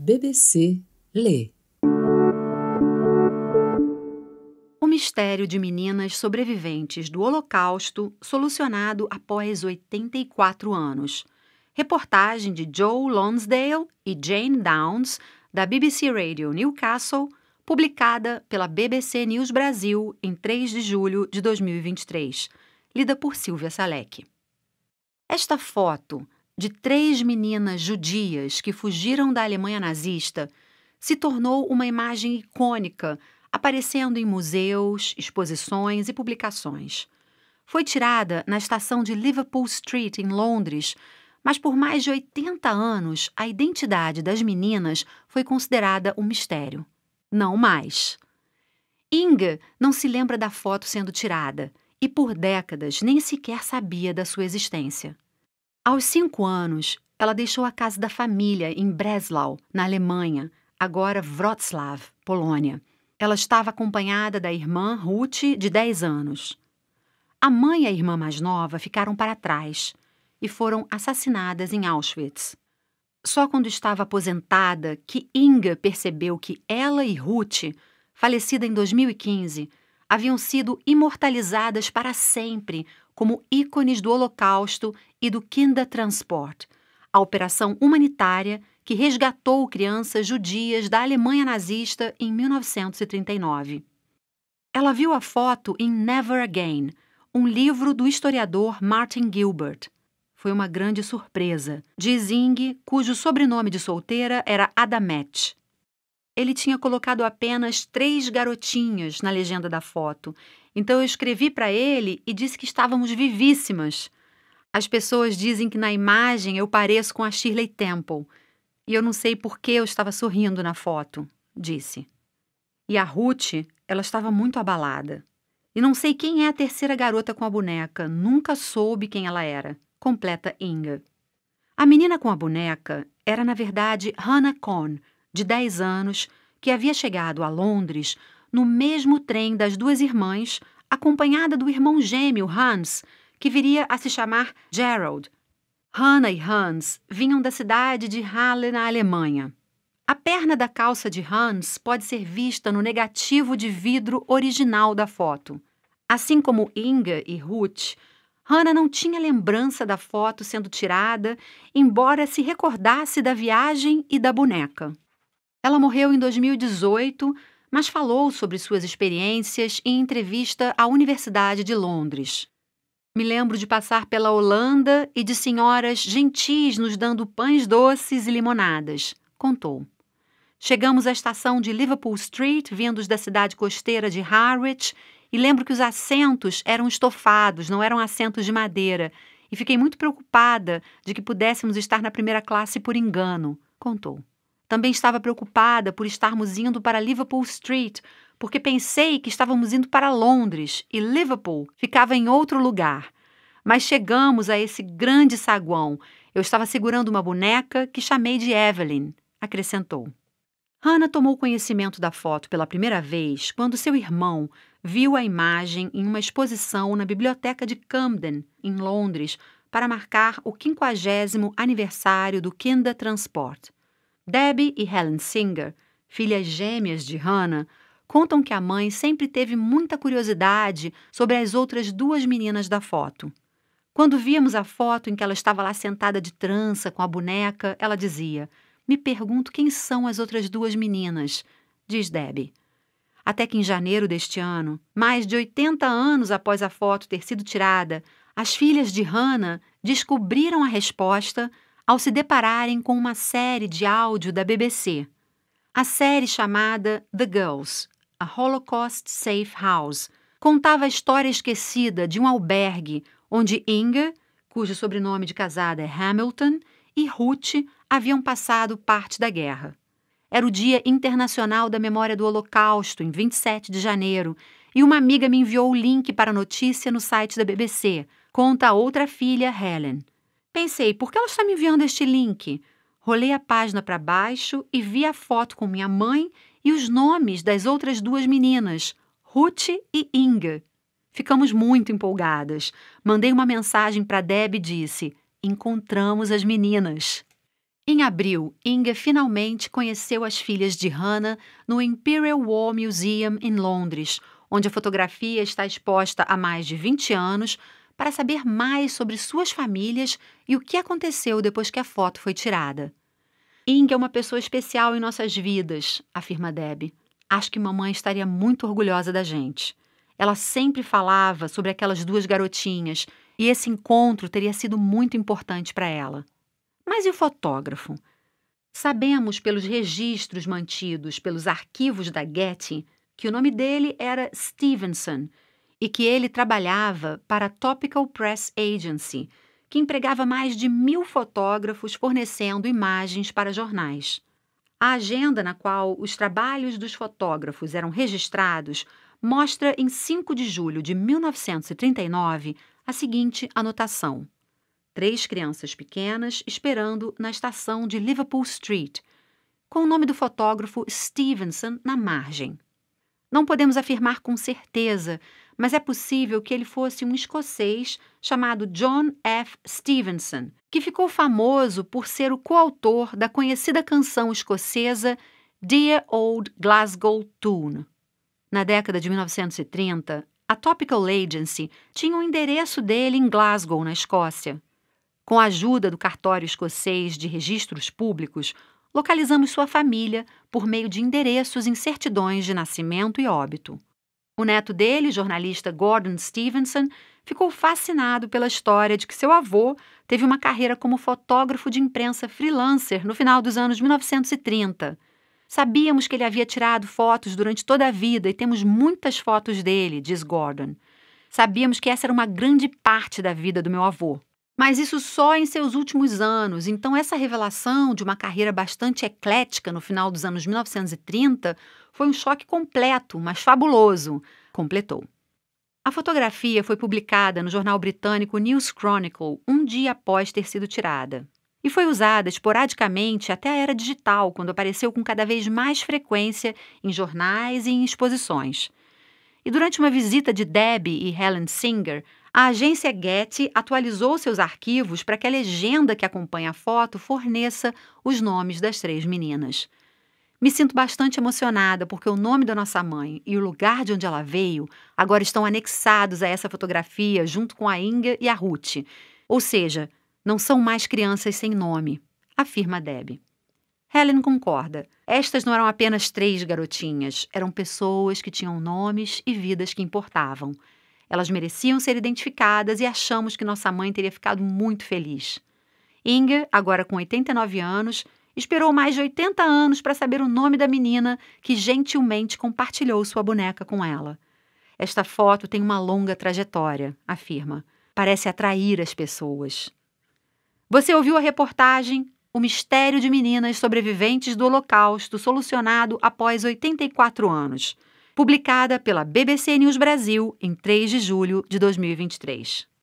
BBC Lê. O mistério de meninas sobreviventes do Holocausto solucionado após 84 anos. Reportagem de Joe Lonsdale e Jane Downs, da BBC Radio Newcastle, publicada pela BBC News Brasil em 3 de julho de 2023. Lida por Silvia Salek. Esta foto de três meninas judias que fugiram da Alemanha nazista se tornou uma imagem icônica, aparecendo em museus, exposições e publicações. Foi tirada na estação de Liverpool Street, em Londres, mas por mais de 80 anos a identidade das meninas foi considerada um mistério. Não mais. Inga não se lembra da foto sendo tirada e, por décadas, nem sequer sabia da sua existência. Aos cinco anos, ela deixou a casa da família em Breslau, na Alemanha, agora Wroclaw, Polônia. Ela estava acompanhada da irmã Ruth, de 10 anos. A mãe e a irmã mais nova ficaram para trás e foram assassinadas em Auschwitz. Só quando estava aposentada que Inga percebeu que ela e Ruth, falecida em 2015, haviam sido imortalizadas para sempre como ícones do Holocausto e do Kindertransport, a operação humanitária que resgatou crianças judias da Alemanha nazista em 1939. Ela viu a foto em Never Again, um livro do historiador Martin Gilbert. Foi uma grande surpresa, diz Ing, cujo sobrenome de solteira era Adamet. Ele tinha colocado apenas três garotinhas na legenda da foto então eu escrevi para ele e disse que estávamos vivíssimas. As pessoas dizem que na imagem eu pareço com a Shirley Temple. E eu não sei por que eu estava sorrindo na foto, disse. E a Ruth, ela estava muito abalada. E não sei quem é a terceira garota com a boneca, nunca soube quem ela era, completa Inga. A menina com a boneca era, na verdade, Hannah Cohn, de 10 anos, que havia chegado a Londres no mesmo trem das duas irmãs, acompanhada do irmão gêmeo Hans, que viria a se chamar Gerald. Hannah e Hans vinham da cidade de Halle, na Alemanha. A perna da calça de Hans pode ser vista no negativo de vidro original da foto. Assim como Inga e Ruth, Hannah não tinha lembrança da foto sendo tirada, embora se recordasse da viagem e da boneca. Ela morreu em 2018 mas falou sobre suas experiências em entrevista à Universidade de Londres. Me lembro de passar pela Holanda e de senhoras gentis nos dando pães doces e limonadas, contou. Chegamos à estação de Liverpool Street, vindos da cidade costeira de Harwich, e lembro que os assentos eram estofados, não eram assentos de madeira, e fiquei muito preocupada de que pudéssemos estar na primeira classe por engano, contou. Também estava preocupada por estarmos indo para Liverpool Street, porque pensei que estávamos indo para Londres e Liverpool ficava em outro lugar. Mas chegamos a esse grande saguão. Eu estava segurando uma boneca que chamei de Evelyn, acrescentou. Hannah tomou conhecimento da foto pela primeira vez quando seu irmão viu a imagem em uma exposição na biblioteca de Camden, em Londres, para marcar o 50 aniversário do Kinder Transport. Debbie e Helen Singer, filhas gêmeas de Hannah, contam que a mãe sempre teve muita curiosidade sobre as outras duas meninas da foto. Quando víamos a foto em que ela estava lá sentada de trança com a boneca, ela dizia: Me pergunto quem são as outras duas meninas, diz Debbie. Até que em janeiro deste ano, mais de 80 anos após a foto ter sido tirada, as filhas de Hannah descobriram a resposta ao se depararem com uma série de áudio da BBC. A série chamada The Girls, a Holocaust Safe House, contava a história esquecida de um albergue onde Inga, cujo sobrenome de casada é Hamilton, e Ruth haviam passado parte da guerra. Era o Dia Internacional da Memória do Holocausto, em 27 de janeiro, e uma amiga me enviou o link para a notícia no site da BBC, conta a outra filha, Helen. Pensei, por que ela está me enviando este link? Rolei a página para baixo e vi a foto com minha mãe e os nomes das outras duas meninas, Ruth e Inga. Ficamos muito empolgadas. Mandei uma mensagem para Deb e disse: Encontramos as meninas. Em abril, Inga finalmente conheceu as filhas de Hannah no Imperial War Museum em Londres, onde a fotografia está exposta há mais de 20 anos para saber mais sobre suas famílias e o que aconteceu depois que a foto foi tirada. Ing é uma pessoa especial em nossas vidas, afirma Deb. Acho que mamãe estaria muito orgulhosa da gente. Ela sempre falava sobre aquelas duas garotinhas e esse encontro teria sido muito importante para ela. Mas e o fotógrafo? Sabemos pelos registros mantidos pelos arquivos da Getty que o nome dele era Stevenson e que ele trabalhava para a Topical Press Agency, que empregava mais de mil fotógrafos fornecendo imagens para jornais. A agenda na qual os trabalhos dos fotógrafos eram registrados mostra em 5 de julho de 1939 a seguinte anotação: Três crianças pequenas esperando na estação de Liverpool Street, com o nome do fotógrafo Stevenson na margem. Não podemos afirmar com certeza mas é possível que ele fosse um escocês chamado John F. Stevenson, que ficou famoso por ser o coautor da conhecida canção escocesa Dear Old Glasgow Tune. Na década de 1930, a Topical Agency tinha o um endereço dele em Glasgow, na Escócia. Com a ajuda do cartório escocês de registros públicos, localizamos sua família por meio de endereços em certidões de nascimento e óbito. O neto dele, jornalista Gordon Stevenson, ficou fascinado pela história de que seu avô teve uma carreira como fotógrafo de imprensa freelancer no final dos anos 1930. Sabíamos que ele havia tirado fotos durante toda a vida e temos muitas fotos dele, diz Gordon. Sabíamos que essa era uma grande parte da vida do meu avô mas isso só em seus últimos anos. Então, essa revelação de uma carreira bastante eclética no final dos anos 1930 foi um choque completo, mas fabuloso, completou. A fotografia foi publicada no jornal britânico News Chronicle um dia após ter sido tirada. E foi usada esporadicamente até a era digital, quando apareceu com cada vez mais frequência em jornais e em exposições. E durante uma visita de Debbie e Helen Singer a agência Getty atualizou seus arquivos para que a legenda que acompanha a foto forneça os nomes das três meninas. Me sinto bastante emocionada porque o nome da nossa mãe e o lugar de onde ela veio agora estão anexados a essa fotografia junto com a Inga e a Ruth. Ou seja, não são mais crianças sem nome, afirma Deb. Helen concorda. Estas não eram apenas três garotinhas, eram pessoas que tinham nomes e vidas que importavam. Elas mereciam ser identificadas e achamos que nossa mãe teria ficado muito feliz. Inge, agora com 89 anos, esperou mais de 80 anos para saber o nome da menina que gentilmente compartilhou sua boneca com ela. Esta foto tem uma longa trajetória, afirma. Parece atrair as pessoas. Você ouviu a reportagem O Mistério de Meninas Sobreviventes do Holocausto Solucionado após 84 anos publicada pela BBC News Brasil em 3 de julho de 2023.